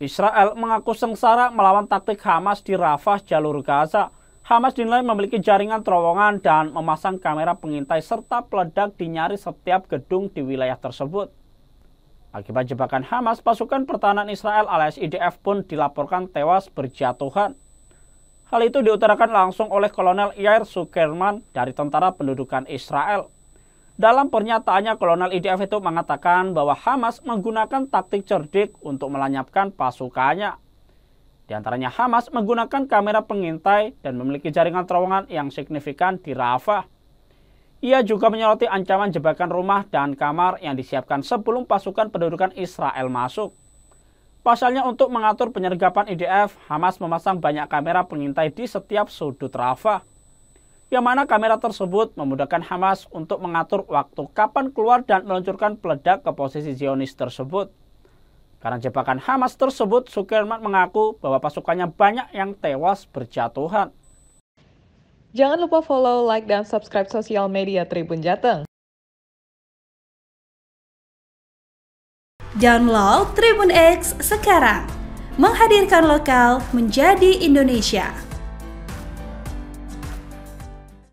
Israel mengaku sengsara melawan taktik Hamas di Rafah, jalur Gaza. Hamas dinilai memiliki jaringan terowongan dan memasang kamera pengintai serta peledak di nyaris setiap gedung di wilayah tersebut. Akibat jebakan Hamas, pasukan pertahanan Israel alias IDF pun dilaporkan tewas berjatuhan. Hal itu diutarakan langsung oleh Kolonel Yair Sukerman dari Tentara Pendudukan Israel. Dalam pernyataannya, Kolonel IDF e itu mengatakan bahwa Hamas menggunakan taktik cerdik untuk melenyapkan pasukannya. Di antaranya Hamas menggunakan kamera pengintai dan memiliki jaringan terowongan yang signifikan di Rafah. Ia juga menyoroti ancaman jebakan rumah dan kamar yang disiapkan sebelum pasukan pendudukan Israel masuk. Pasalnya untuk mengatur penyergapan IDF, e Hamas memasang banyak kamera pengintai di setiap sudut Rafah yang mana kamera tersebut memudahkan Hamas untuk mengatur waktu kapan keluar dan meluncurkan peledak ke posisi Zionis tersebut. Karena jebakan Hamas tersebut, Sukerman mengaku bahwa pasukannya banyak yang tewas berjatuhan. Jangan lupa follow, like, dan subscribe sosial media Tribun Jateng. Download Tribun X sekarang. Menghadirkan lokal menjadi Indonesia.